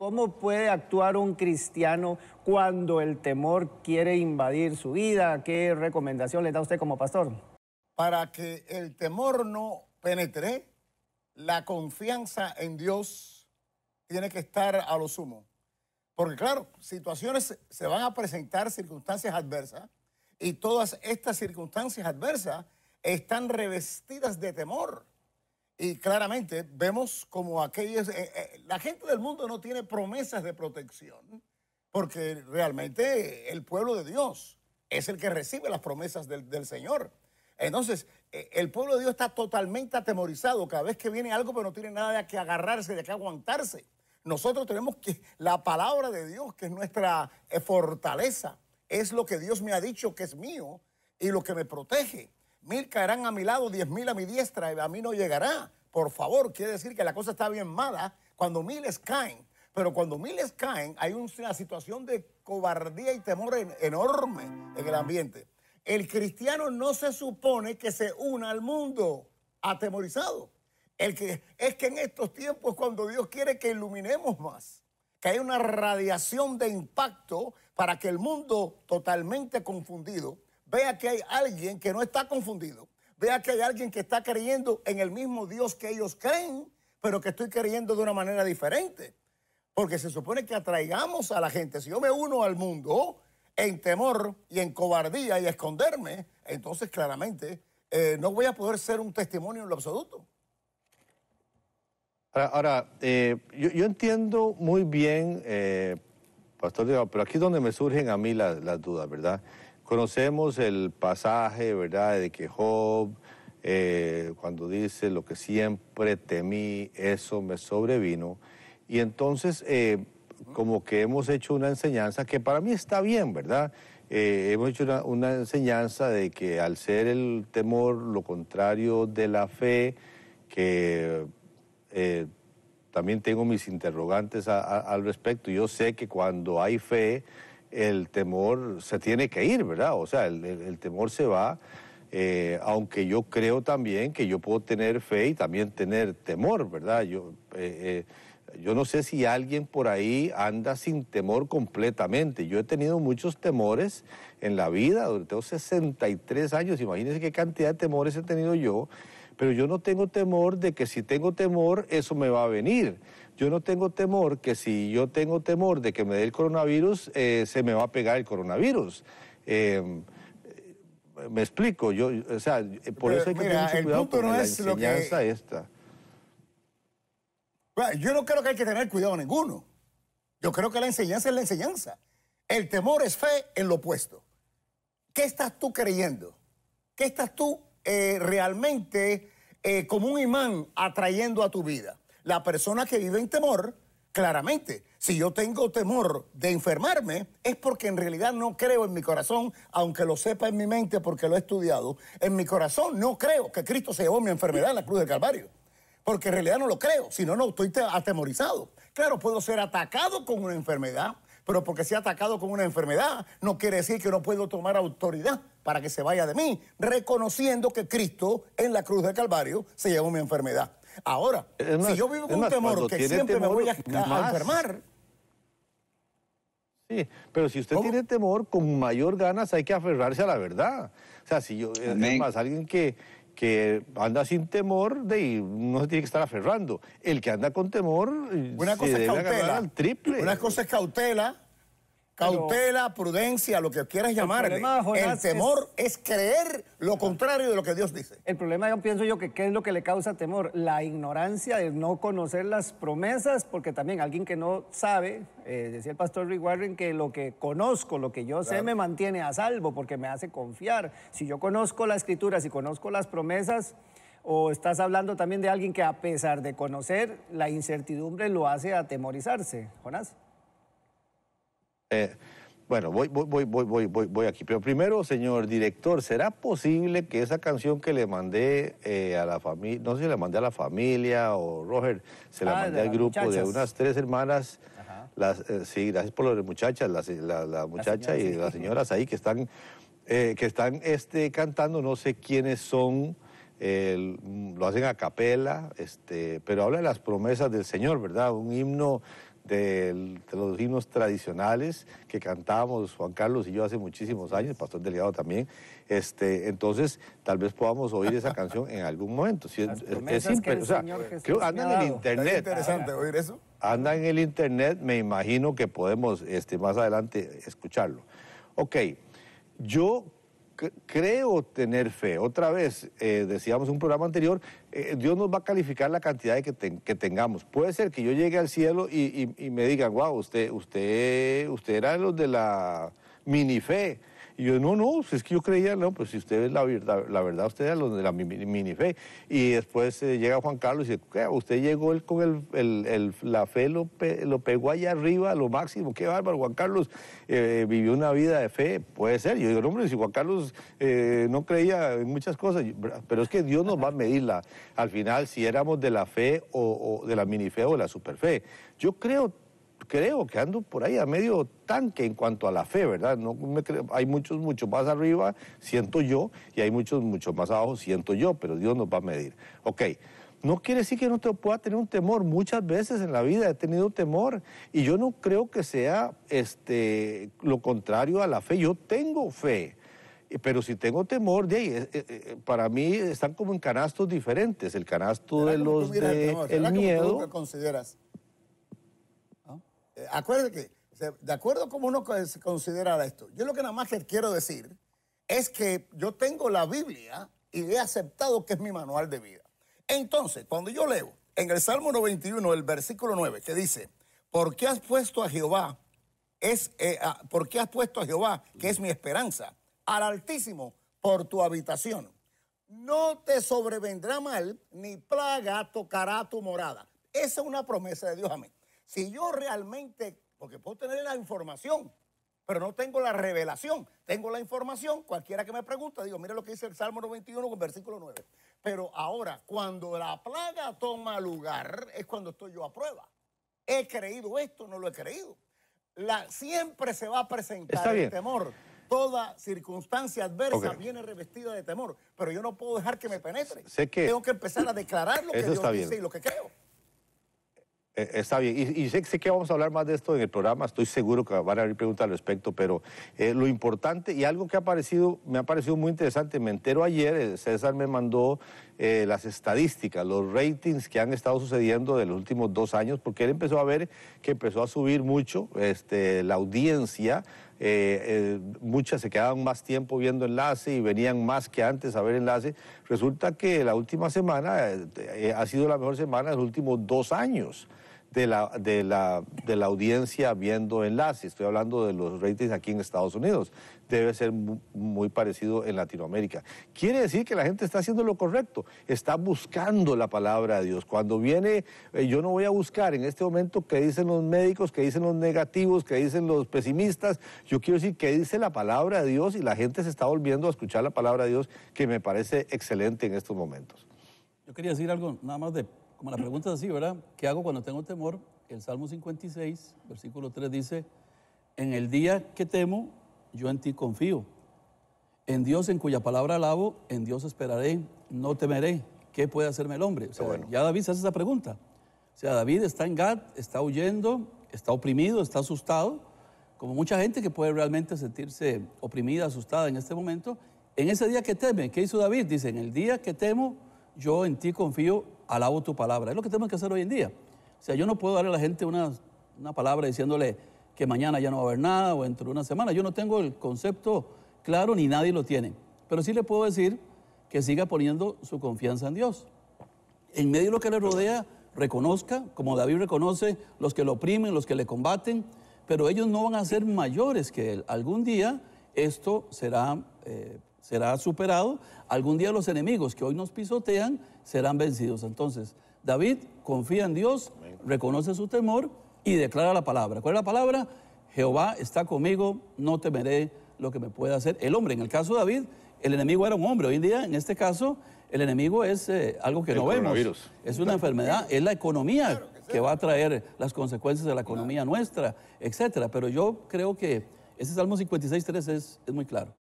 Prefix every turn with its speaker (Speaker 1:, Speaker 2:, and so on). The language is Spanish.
Speaker 1: ¿Cómo puede actuar un cristiano cuando el temor quiere invadir su vida? ¿Qué recomendación le da usted como pastor? Para que el temor no penetre, la confianza en Dios tiene que estar a lo sumo. Porque claro, situaciones se van a presentar, circunstancias adversas, y todas estas circunstancias adversas están revestidas de temor. Y claramente vemos como aquellos, eh, eh, la gente del mundo no tiene promesas de protección, porque realmente el pueblo de Dios es el que recibe las promesas del, Señor. Entonces, eh, el pueblo de Dios está totalmente atemorizado cada vez que viene algo, pero no tiene nada de que agarrarse, de que aguantarse. Nosotros tenemos que, la palabra de Dios, que es nuestra fortaleza, es lo que Dios me ha dicho que es mío y lo que me protege mil caerán a mi lado, diez mil a mi diestra, a mí no llegará. Por favor, quiere decir que la cosa está bien mala cuando miles caen. Pero cuando miles caen, hay una situación de cobardía y temor enorme en el ambiente. El cristiano no se supone que se una al mundo atemorizado. El que, es que en estos tiempos cuando Dios quiere que iluminemos más, que hay una radiación de impacto para que el mundo totalmente confundido vea que hay alguien que no está confundido, vea que hay alguien que está creyendo en el mismo Dios que ellos creen, pero que estoy creyendo de una manera diferente. Porque se supone que atraigamos a la gente. Si yo me uno al mundo en temor y en cobardía y esconderme, entonces claramente eh, no voy a poder ser un testimonio en lo absoluto. Ahora, eh, yo, entiendo muy
Speaker 2: bien, eh, Pastor Pastor, pero aquí es donde me surgen a mí las dudas, ¿verdad? Conocemos el pasaje, ¿verdad?, de que Job, eh, cuando dice, lo que siempre temí, eso me sobrevino. Y entonces, eh, como que hemos hecho una enseñanza que para mí está bien, ¿verdad? Eh, hemos hecho una, enseñanza de que al ser el temor lo contrario de la fe, que también tengo mis interrogantes al respecto, yo sé que cuando hay fe, el temor se tiene que ir, ¿verdad? O sea, el, temor se va, eh, aunque yo creo también que yo puedo tener fe y también tener temor, ¿verdad? Yo, eh, eh, yo no sé si alguien por ahí anda sin temor completamente. Yo he tenido muchos temores en la vida, tengo 63 años, imagínense qué cantidad de temores he tenido yo, pero yo no tengo temor de que si tengo temor, eso me va a venir yo no tengo temor que si yo tengo temor de que me dé el coronavirus, eh, se me va a pegar el coronavirus. Em, me explico, yo, o sea, por eso hay que tener cuidado con la enseñanza
Speaker 1: esta. yo no creo que hay que tener cuidado ninguno. Yo creo que la enseñanza es la enseñanza. El temor es fe en lo opuesto. ¿Qué estás tú creyendo? ¿Qué estás tú eh, realmente eh, como un imán atrayendo a tu vida? La persona que vive en temor, claramente, si yo tengo temor de enfermarme, es porque en realidad no creo en mi corazón, aunque lo sepa en mi mente porque lo he estudiado, en mi corazón no creo que Cristo se llevó mi enfermedad en la cruz del Calvario. Porque en realidad no lo creo, si no, no estoy atemorizado. Claro, puedo ser atacado con una enfermedad, pero porque sea atacado con una enfermedad no quiere decir que no puedo tomar autoridad para que se vaya de mí, reconociendo que Cristo en la cruz del Calvario se llevó mi enfermedad. Ahora, si yo vivo con temor que siempre me voy a, enfermar.
Speaker 2: Sí, pero si usted tiene temor, con mayor ganas hay que aferrarse a la verdad. O sea, si yo, eh, más, alguien que, que anda sin temor,
Speaker 1: no se tiene que estar aferrando. El que anda con temor, una eh, cosa cautela, triple. Una cosa es cautela,
Speaker 3: Cautela,
Speaker 1: prudencia, lo que quieras llamarle. El, temor es... creer lo contrario de lo que Dios dice. El problema, yo pienso yo, que qué es lo que le causa temor. La ignorancia de no conocer las promesas, porque también alguien que no sabe, eh, decía el pastor Rick Warren, que lo que conozco, lo que yo sé, me mantiene a salvo, porque me hace confiar. Si yo conozco la Escritura, si conozco las promesas, ¿O estás hablando también de alguien que a pesar de conocer, la incertidumbre lo hace atemorizarse, Jonás?
Speaker 2: Eh, bueno, voy, voy, voy, voy, voy, aquí. Pero primero, señor director, ¿será posible que esa canción que le mandé eh, a la familia, no sé si la mandé a la familia o Roger, se la ah, mandé al grupo de unas tres hermanas? Eh, sí, gracias por las muchachas, la, muchacha y las señoras ahí que están, que están este, cantando, no sé quiénes son. lo hacen a capela, este, pero habla de las promesas del Señor, ¿verdad? Un himno de, los himnos tradicionales que cantábamos Juan Carlos y yo hace muchísimos años, Pastor delegado también. Este, entonces, tal vez podamos oír esa canción en algún momento. es, simple, o sea, en el internet. Es interesante oír eso. Anda en el internet, me imagino que podemos este, más adelante escucharlo. Ok, yo creo tener fe. Otra vez, eh, decíamos en un programa anterior, eh, Dios nos va a calificar la cantidad que, tengamos. Puede ser que yo llegue al cielo y, y me digan, wow, usted, usted, usted era de los de la mini fe. Y yo, no, no, pues es que yo creía, no, pues si usted es la verdad, la verdad usted es de la mini fe. Y después eh, llega Juan Carlos y dice, ¿qué? usted llegó él con el, la fe, lo, pegó allá arriba, lo máximo, qué bárbaro, Juan Carlos eh, vivió una vida de fe, puede ser. Yo digo, no, hombre, si Juan Carlos eh, no creía en muchas cosas, pero es que Dios nos va a medirla al final si éramos de la fe o, de la mini fe o de la super fe. Yo creo creo que ando por ahí a medio tanque en cuanto a la fe, ¿verdad? No hay muchos mucho más arriba, siento yo, y hay muchos mucho más abajo, siento yo, pero Dios nos va a medir. Ok, no quiere decir que no te pueda tener un temor. Muchas veces en la vida he tenido temor y yo no creo que sea este, lo contrario a la fe. Yo tengo fe, pero si tengo temor, de eh, eh, eh, para mí están como en canastos diferentes. El
Speaker 1: canasto
Speaker 2: de los de el miedo.
Speaker 1: consideras? que de acuerdo a cómo uno se considera esto, yo lo que nada más les quiero decir es que yo tengo la Biblia y he aceptado que es mi manual de vida. Entonces, cuando yo leo en el Salmo 91, el versículo 9, que dice, ¿por qué has puesto a Jehová? Es, eh, ¿Por qué has puesto a Jehová, que es mi esperanza, al Altísimo, por tu habitación? No te sobrevendrá mal, ni plaga tocará tu morada. Esa es una promesa de Dios a mí. Si yo realmente, porque puedo tener la información, pero no tengo la revelación, tengo la información, cualquiera que me pregunta, digo, mira lo que dice el Salmo 91 con versículo 9. Pero ahora, cuando la plaga toma lugar, es cuando estoy yo a prueba. He creído esto, no lo he creído. La, siempre se va a presentar el temor. Toda circunstancia adversa viene revestida de temor, pero yo no puedo dejar que me penetre. Sé Tengo que empezar a declarar lo que Dios dice y lo que creo.
Speaker 2: Eh, está bien, y, sé, que vamos a hablar más de esto en el programa, estoy seguro que van a haber preguntas al respecto, pero eh, lo importante y algo que ha parecido, me ha parecido muy interesante, me entero ayer, eh, César me mandó las estadísticas, los ratings que han estado sucediendo de los últimos dos años, porque él empezó a ver que empezó a subir mucho este, la audiencia, muchas se quedaban más tiempo viendo enlace y venían más que antes a ver enlace. Resulta que la última semana ha sido la mejor semana de los últimos dos años de la, de la, de la audiencia viendo enlaces. Estoy hablando de los ratings aquí en Estados Unidos. Debe ser muy parecido en Latinoamérica. Quiere decir que la gente está haciendo lo correcto, está buscando la palabra de Dios. Cuando viene, eh, yo no voy a buscar en este momento qué dicen los médicos, qué dicen los negativos, qué dicen los pesimistas. Yo quiero decir que dice la palabra de Dios y la gente se está volviendo a escuchar la palabra de Dios, que me parece excelente en estos momentos.
Speaker 3: Yo quería decir algo nada más de como la pregunta es así, ¿verdad? ¿Qué hago cuando tengo temor? El Salmo 56, versículo 3 dice, en el día que temo, yo en ti confío. En Dios en cuya palabra alabo, en Dios esperaré, no temeré. ¿Qué puede hacerme el hombre? Ya David se hace esa pregunta. O sea, David está en Gad, está huyendo, está oprimido, está asustado, como mucha gente que puede realmente sentirse oprimida, asustada en este momento. En ese día que teme, ¿qué hizo David? Dice, en el día que temo, yo en ti confío, alabo tu palabra. Es lo que tenemos que hacer hoy en día. O sea, yo no puedo darle a la gente una, palabra diciéndole que mañana ya no va a haber nada o dentro de una semana. Yo no tengo el concepto claro ni nadie lo tiene. Pero sí le puedo decir que siga poniendo su confianza en Dios. En medio de lo que le rodea, reconozca, como David reconoce, los que lo oprimen, los que le combaten, pero ellos no van a ser mayores que él. Algún día esto será, eh, será superado. Algún día los enemigos que hoy nos pisotean serán vencidos. Entonces, David confía en Dios, reconoce su temor y declara la palabra. ¿Cuál es la palabra? Jehová está conmigo, no temeré lo que me pueda hacer el hombre. En el caso de David, el enemigo era un hombre. Hoy en día, en este caso, el enemigo es eh, algo que no vemos. Es una enfermedad, es la economía que, va a traer las consecuencias de la economía nuestra, etcétera. Pero yo creo que ese Salmo 56.3 es muy claro.